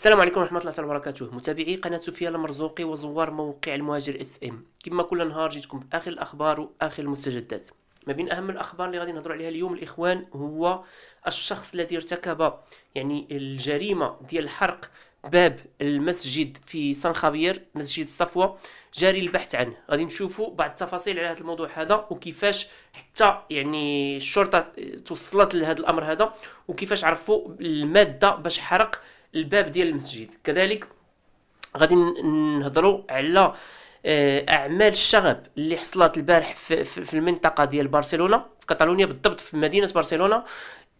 السلام عليكم ورحمه الله تعالى وبركاته متابعي قناه سفيا المرزوقي وزوار موقع المهاجر اس ام كما كل نهار جيتكم باخر الاخبار واخر المستجدات ما بين اهم الاخبار اللي غادي نهضروا عليها اليوم الاخوان هو الشخص الذي ارتكب يعني الجريمه ديال الحرق باب المسجد في سان خابير مسجد الصفوه جاري البحث عنه غادي نشوفوا بعض التفاصيل على هذا الموضوع هذا وكيفاش حتى يعني الشرطه توصلت لهذا الامر هذا وكيفاش عرفوا الماده باش حرق الباب ديال المسجد كذلك غادي نهضروا على آه، اعمال الشغب اللي حصلت البارح في, في المنطقه ديال برشلونه في كاتالونيا بالضبط في مدينه برشلونه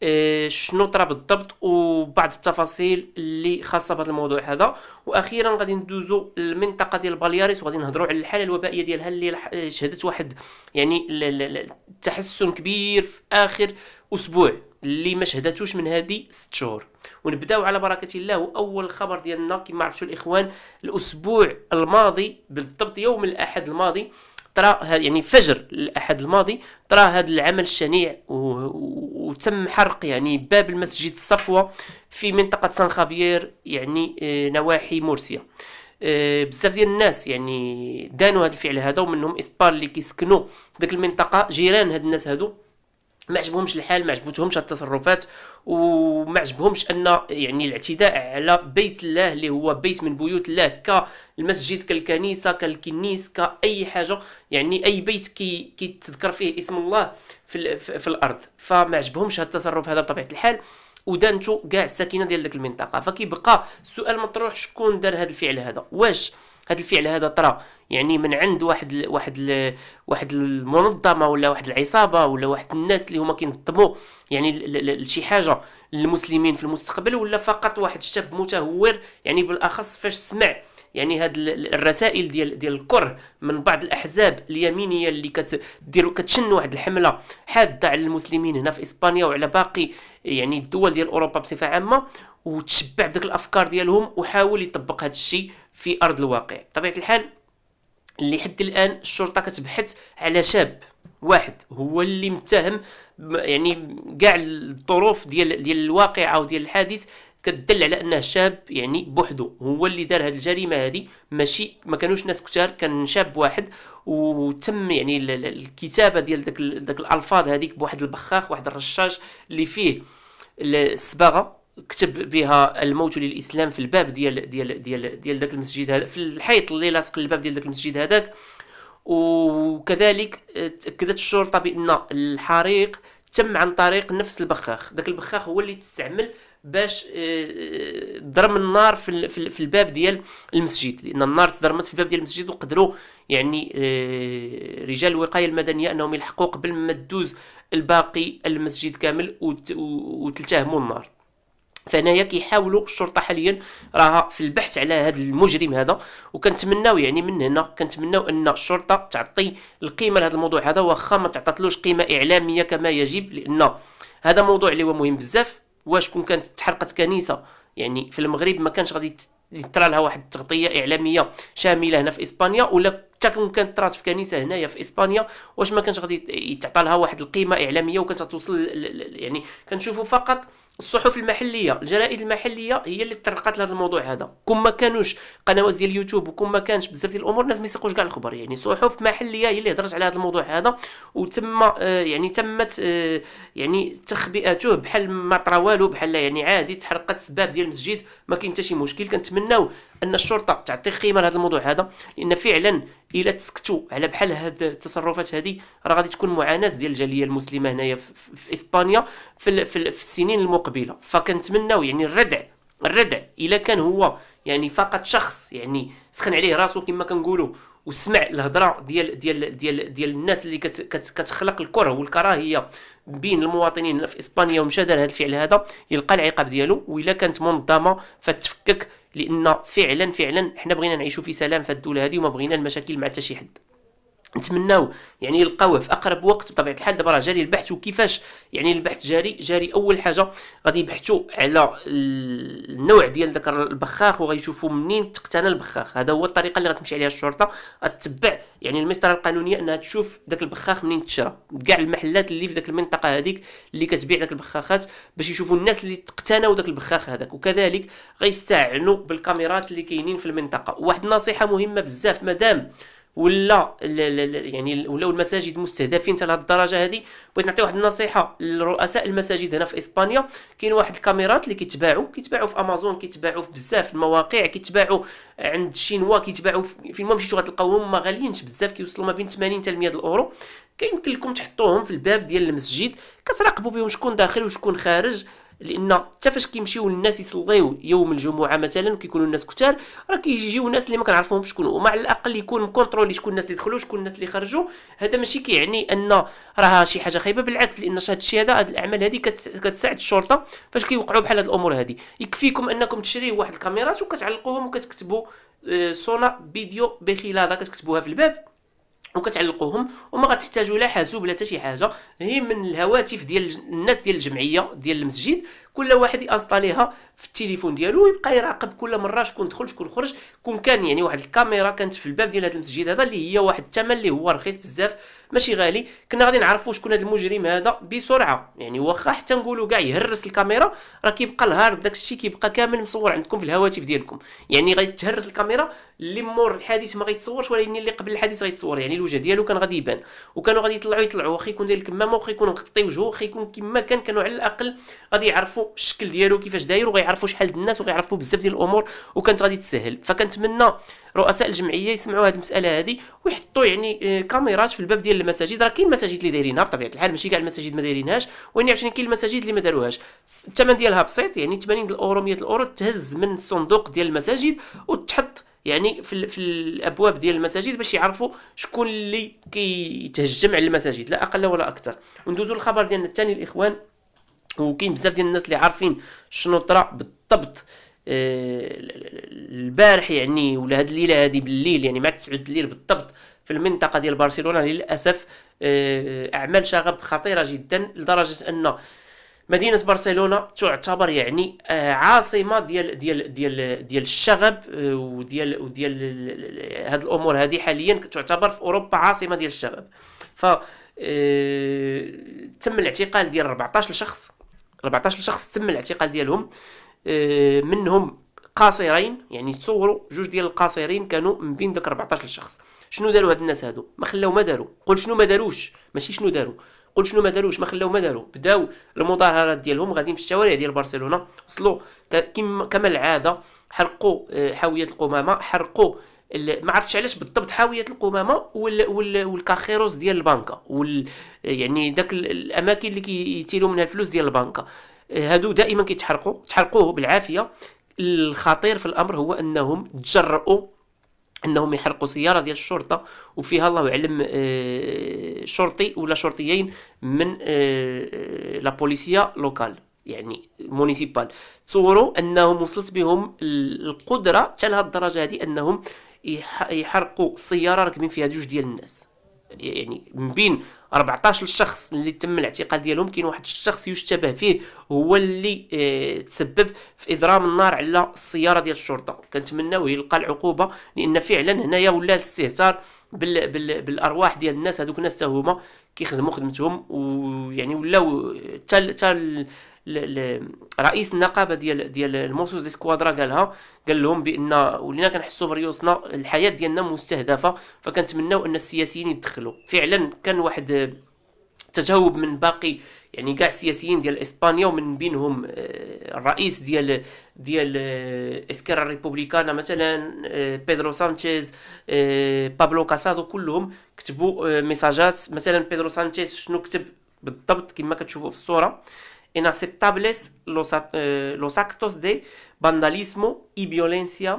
إيه، شنو طرا بالضبط وبعض التفاصيل اللي خاصه بهذا الموضوع هذا واخيرا غادي ندوزو للمنطقه ديال بالياريس وغادي نهضروا على الحاله الوبائيه ديالها اللي شهدت واحد يعني تحسن كبير في اخر اسبوع اللي ما شهدتوش من هذه 6 شهور ونبداو على بركه الله واول خبر ديالنا كما عرفتوا الاخوان الاسبوع الماضي بالضبط يوم الاحد الماضي طرا يعني فجر الاحد الماضي طرا هذا العمل الشنيع وتم حرق يعني باب المسجد الصفوه في منطقه سان خابير يعني آه، نواحي مورسيا آه، بزاف ديال الناس يعني دانوا هذا الفعل هذا ومنهم اسبار اللي كيسكنوا في ديك المنطقه جيران هاد الناس هادو ما عجبهمش الحال ما عجبتهمش التصرفات وما عجبهمش ان يعني الاعتداء على بيت الله اللي هو بيت من بيوت الله كالمسجد كالكنيسه كالكنيس كاي حاجه يعني اي بيت كي كيتذكر فيه اسم الله في, في الارض فما عجبهمش هذا التصرف هذا بطبيعه الحال ودانتو كاع الساكنه ديال ديك المنطقه فكيبقى السؤال مطروح شكون دار هذا الفعل هذا واش هذا الفعل هذا طرا يعني من عند واحد ال واحد ال واحد المنظمه ولا واحد العصابه ولا واحد الناس اللي هما كينظموا يعني لشي حاجه للمسلمين في المستقبل ولا فقط واحد الشاب متهور يعني بالاخص فاش سمع يعني هاد الرسائل ديال ديال الكره من بعض الاحزاب اليمينيه اللي كتدير كتشن واحد الحمله حاده على المسلمين هنا في اسبانيا وعلى باقي يعني الدول ديال اوروبا بصفه عامه وتشبع بداك الافكار ديالهم وحاول يطبق هذا الشيء في ارض الواقع بطبيعه الحال اللي حد الان الشرطه كتبحث على شاب واحد هو اللي متهم يعني كاع الظروف ديال ديال الواقعه وديال الحادث كتدل على انه شاب يعني بوحدو هو اللي دار هذه الجريمه هذه ماشي ما كانوش ناس كتار كان شاب واحد وتم يعني الكتابه ديال داك داك الالفاظ هذيك بواحد البخاخ واحد الرشاش اللي فيه الصباغه كتب بها الموت للاسلام في الباب ديال ديال ديال ديال ذاك المسجد هذا في الحيط اللي لاصق الباب ديال ذاك المسجد هذاك وكذلك آه، تاكدت الشرطه بان الحريق تم عن طريق نفس البخاخ ذاك البخاخ هو اللي تستعمل باش آه، آه، ضرم النار في في الباب ديال المسجد لان النار تضرمت في الباب ديال المسجد وقدروا يعني رجال الوقايه المدنيه انهم يلحقوا قبل ما تدوز الباقي المسجد كامل وتلتهموا النار فهنايا كيحاولوا الشرطه حاليا راها في البحث على هذا المجرم هذا وكنتمناو يعني من هنا كنتمناو ان الشرطه تعطي القيمه لهذا الموضوع هذا واخا ما تعطاتلوش قيمه اعلاميه كما يجب لان هذا موضوع اللي هو مهم بزاف واش كون كانت تحرقت كنيسه يعني في المغرب ما كانش غادي يطرى لها واحد التغطيه اعلاميه شامله هنا في اسبانيا ولا حتى كون كانت طرات في كنيسه هنايا في اسبانيا واش ما كانش غادي يتعطى لها واحد القيمه اعلاميه وكانت توصل يعني كنشوفوا فقط الصحف المحليه الجرائد المحليه هي اللي تطرقت لهذا الموضوع هذا كون ما كانوش قنوات ديال اليوتيوب وكون ما كانش بزاف ديال الامور الناس ما يسقوش كاع الخبر يعني صحف محليه هي اللي هضرت على هذا الموضوع هذا وتم آه يعني تمت آه يعني تخبئته بحال ما طرا والو بحال يعني عادي تحرقت سباب ديال المسجد ما كاين حتى شي مشكل كنتمناو ان الشرطه تعطي قيمه لهذا الموضوع هذا لان فعلا الا تسكتوا على بحال هاد التصرفات هذه راه غادي تكون معاناه ديال الجاليه المسلمه هنايا في اسبانيا في, في السنين المقبله فكنتمناو يعني الردع الردع الا كان هو يعني فقط شخص يعني سخن عليه راسو كما كنقولوا وسمع الهضره ديال ديال ديال ديال الناس اللي كت كت كتخلق الكره والكراهيه بين المواطنين في اسبانيا ومشى دار هذا الفعل هذا يلقى العقاب ديالو والا كانت منظمه فتفكك لان فعلا فعلا حنا بغينا نعيشوا في سلام في الدوله هذه وما بغينا المشاكل مع حتى شي حد نتمناو يعني يلقاوه في اقرب وقت بطبيعه الحال دابا راه جاري البحث وكيفاش يعني البحث جاري جاري اول حاجه غادي يبحثوا على النوع ديال ذاك البخاخ وغيشوفوا منين تقتنى البخاخ هذا هو الطريقه اللي غتمشي عليها الشرطه غتتبع يعني المسطره القانونيه انها تشوف ذاك البخاخ منين تشرى كاع المحلات اللي في ذاك المنطقه هذيك اللي كتبيع ذاك البخاخات باش يشوفوا الناس اللي تقتناو ذاك البخاخ هذاك وكذلك غيستعنوا بالكاميرات اللي كاينين في المنطقه واحد النصيحه مهمه بزاف مادام ولا يعني ولاو المساجد مستهدفين حتى لهذ الدرجه هذه بغيت نعطي واحد النصيحه لرؤساء المساجد هنا في اسبانيا كاين واحد الكاميرات اللي كيتباعوا كيتباعوا في امازون كيتباعوا في بزاف المواقع كيتباعوا عند الشينوا كيتباعوا فين ما مشيتو غتلقاوهم ما غاليينش بزاف كيوصلوا ما بين 80 حتى 100 الاورو كيمكن لكم تحطوهم في الباب ديال المسجد كتراقبوا بهم شكون داخل وشكون خارج لان حتى فاش كيمشيو الناس يصليو يوم الجمعه مثلا وكيكونوا الناس كثار راه كيجيو ناس اللي ما كنعرفهمش شكون ومع الاقل يكون كونترولي شكون الناس اللي دخلوا شكون الناس اللي خرجوا هذا ماشي كيعني ان راه شي حاجه خايبه بالعكس لان هذا الشيء هذا هذه الاعمال هذه كتساعد الشرطه فاش كيوقعوا بحال هاد الامور هذه يكفيكم انكم تشريو واحد الكاميرات وكتعلقوهم وكتكتبوا سونا آه، فيديو بخلاده كتكتبوها في الباب وكتعلقوهم وما غتحتاجوا لا حاسوب لا حتى شي حاجه هي من الهواتف ديال الناس ديال الجمعيه ديال المسجد كل واحد يانستاليها في التليفون ديالو ويبقى يراقب كل مره شكون دخل شكون خرج كون كان يعني واحد الكاميرا كانت في الباب ديال هذا المسجد هذا اللي هي واحد الثمن اللي هو رخيص بزاف ماشي غالي كنا غادي نعرفوا شكون هذا المجرم هذا بسرعه يعني واخا حتى نقولوا كاع يهرس الكاميرا راه كيبقى الهارد داك الشيء كيبقى كامل مصور عندكم في الهواتف ديالكم يعني غادي تهرس الكاميرا اللي مور الحادث ما غيتصورش ولا اللي قبل الحادث غيتصور يعني الوجه ديالو كان غادي يبان وكانوا غادي يطلعوا يطلعوا واخا يكون داير الكمامه واخا يكون مغطي وجهه واخا يكون كما كان كانوا على الاقل غادي يعرفوا الشكل ديالو كيفاش داير كيعرفوا شحال الناس وكيعرفوا بزاف ديال الامور وكانت غادي تسهل فكنتمنى رؤساء الجمعيه يسمعوا هذه المساله هذه ويحطوا يعني آه، كاميرات في الباب ديال المساجد راه كاين المساجد اللي دايرينها بطبيعه الحال ماشي كاع المساجد ما دايرينهاش وين عشان كاين المساجد اللي ما داروهاش الثمن ديالها بسيط يعني 80 الاورو 100 الاورو تهز من الصندوق ديال المساجد وتحط يعني في, في الابواب ديال المساجد باش يعرفوا شكون اللي كيتهجم على المساجد لا اقل ولا اكثر وندوزو للخبر ديالنا الثاني الاخوان وكاين بزاف ديال الناس اللي عارفين شنو طرا بالضبط آه، البارح يعني ولا هاد الليله هادي بالليل يعني مع 9 الليل بالضبط في المنطقه ديال برشلونه للاسف آه، اعمال شغب خطيره جدا لدرجه ان مدينه برشلونه تعتبر يعني آه، عاصمه ديال ديال ديال ديال الشغب وديال وديال هاد الامور هذه حاليا تعتبر في اوروبا عاصمه ديال الشغب ف تم الاعتقال ديال 14 شخص 14 شخص تم الاعتقال ديالهم آه، منهم قاصرين يعني تصوروا جوج ديال القاصرين كانوا من بين داك 14 شخص شنو داروا هاد الناس هادو ما خلاو ما داروا قول شنو ما داروش ماشي شنو داروا قول شنو ما داروش ما خلاو ما داروا بداو المظاهرات ديالهم غاديين في الشوارع ديال برشلونه وصلوا كما العاده حرقوا آه، حاويه القمامه حرقوا ما عرفتش علاش بالضبط حاويه القمامه وال وال والكاخيروس ديال البنكه وال يعني داك الاماكن اللي كيتيروا منها الفلوس ديال البنكه هادو دائما كيتحرقوا تحرقوه بالعافيه الخطير في الامر هو انهم تجرؤوا انهم يحرقوا سياره ديال الشرطه وفيها الله اعلم آه، شرطي ولا شرطيين من آه، لا بوليسيا لوكال يعني مونيسيبال تصوروا انهم وصلت بهم القدره حتى لهاد الدرجه هذه انهم يحرقوا سياره راكبين فيها جوج ديال الناس يعني من بين 14 شخص اللي تم الاعتقال ديالهم كاين واحد الشخص يشتبه فيه هو اللي اه تسبب في اضرام النار على السياره ديال الشرطه كنتمناو يلقى العقوبه لان فعلا هنايا ولا الاستهتار بال بال بالارواح ديال الناس هذوك الناس حتى هما كيخدموا خدمتهم ويعني ولاو حتى حتى رئيس النقابه ديال ديال الموسوس دي سكوادرا قالها قال لهم بان ولينا كنحسوا بريوسنا الحياه ديالنا مستهدفه فكنتمناو ان السياسيين يدخلوا فعلا كان واحد تجاوب من باقي يعني كاع السياسيين ديال اسبانيا ومن بينهم آه، الرئيس ديال ديال آه، اسكيرا ريبوبليكانا مثلا آه، بيدرو سانشيز بابلو كاسادو كلهم كتبوا ميساجات مثلا بيدرو سانشيز شنو كتب بالضبط كما كتشوفوا في الصوره ان los, los actos de vandalismo y violencia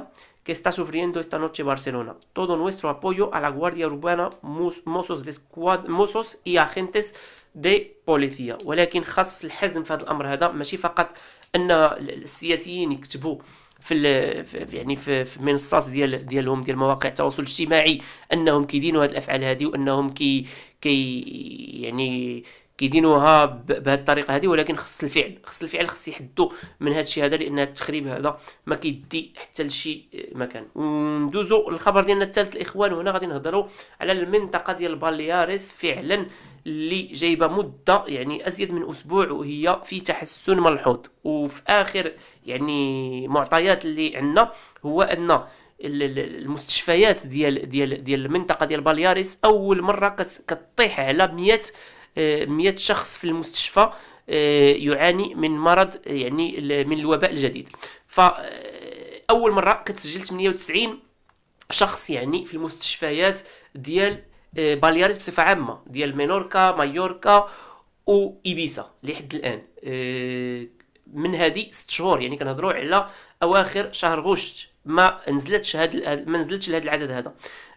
que está sufriendo esta noche Barcelona. Todo nuestro apoyo a la Guardia Urbana, mozos, de squad, mozos y agentes دي policía. ولكن خاص الحزم في هذا الامر هذا ماشي فقط ان السياسيين يكتبوا في, في يعني في, في منصات ديال ديالهم ديال مواقع التواصل الاجتماعي انهم كيدينوا هذه الافعال هذه وانهم كي كي يعني كيدينوها بهذه الطريقه هذه ولكن خص الفعل خص الفعل خص يحدو من هذا الشيء هذا لان التخريب هذا ما كيدي حتى لشي مكان وندوزو للخبر ديالنا الثالث الاخوان وهنا غادي نهضروا على المنطقه ديال بالياريس فعلا اللي جايبه مده يعني ازيد من اسبوع وهي في تحسن ملحوظ وفي اخر يعني معطيات اللي عندنا هو ان المستشفيات ديال ديال ديال المنطقه ديال بالياريس اول مره كتطيح على 100 100 شخص في المستشفى آه، يعاني من مرض آه، يعني من الوباء الجديد فاول آه، مره كتسجل 98 شخص يعني في المستشفيات ديال بالياريس بصفه عامه ديال مينوركا مايوركا و ايبيسا لحد الان من هذه 6 شهور يعني كنهضروا على اواخر شهر غشت ما نزلتش هاد ما نزلتش لهذا العدد هذا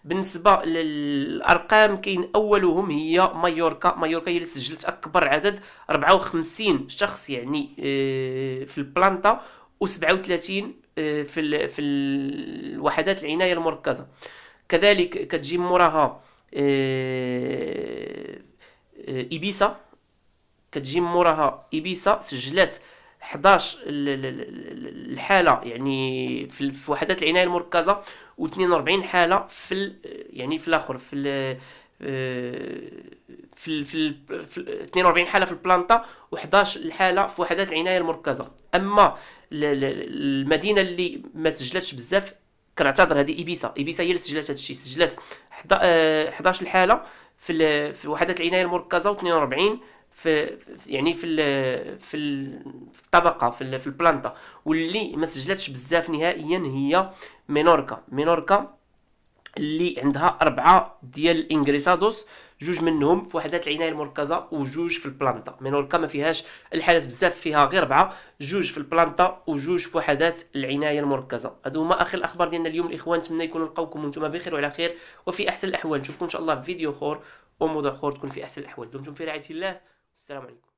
بالنسبه للارقام كاين اولهم هي مايوركا مايوركا هي اللي سجلت اكبر عدد 54 شخص يعني آه، في البلانتا و37 آه، في في الوحدات العنايه المركزه كذلك كتجي موراها آه، ايبيسا كتجي موراها ايبيسا سجلات 11 الحاله يعني في وحدات العنايه المركزه و42 حاله في يعني في الاخر في ال آه، في الـ في, الـ في الـ 42 حاله في البلانتا و11 الحاله في وحدات العنايه المركزه اما المدينه اللي ما سجلتش بزاف كنعتذر هذه ايبيسا ايبيسا هي اللي سجلت هذا الشيء سجلت 11 آه، الحاله في في وحدات العنايه المركزه و42 في يعني في في, في الطبقه في, ال في البلانتا واللي ما سجلتش بزاف نهائيا هي مينوركا مينوركا اللي عندها أربعة ديال الانغريسادوس جوج منهم في وحدات العناية المركزة وجوج في البلانتا مينوركا ما فيهاش الحالات بزاف فيها غير أربعة جوج في البلانتا وجوج في وحدات العناية المركزة هادو هما آخر الأخبار ديالنا اليوم الإخوان نتمنى يكونوا لقاوكم وانتم بخير وعلى خير وفي أحسن الأحوال نشوفكم إن شاء الله في فيديو آخر وموضوع آخر تكون في أحسن الأحوال دمتم في رعاية الله السلام عليكم